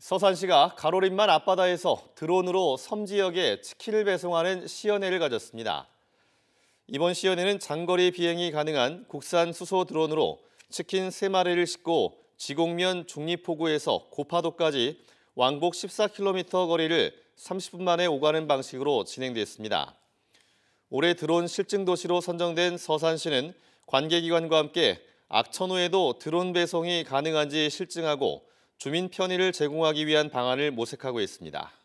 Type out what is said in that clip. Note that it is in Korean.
서산시가 가로림만 앞바다에서 드론으로 섬 지역에 치킨을 배송하는 시연회를 가졌습니다. 이번 시연회는 장거리 비행이 가능한 국산 수소 드론으로 치킨 3마리를 싣고 지곡면 중립포구에서 고파도까지 왕복 14km 거리를 30분 만에 오가는 방식으로 진행됐습니다. 올해 드론 실증 도시로 선정된 서산시는 관계기관과 함께 악천후에도 드론 배송이 가능한지 실증하고 주민 편의를 제공하기 위한 방안을 모색하고 있습니다.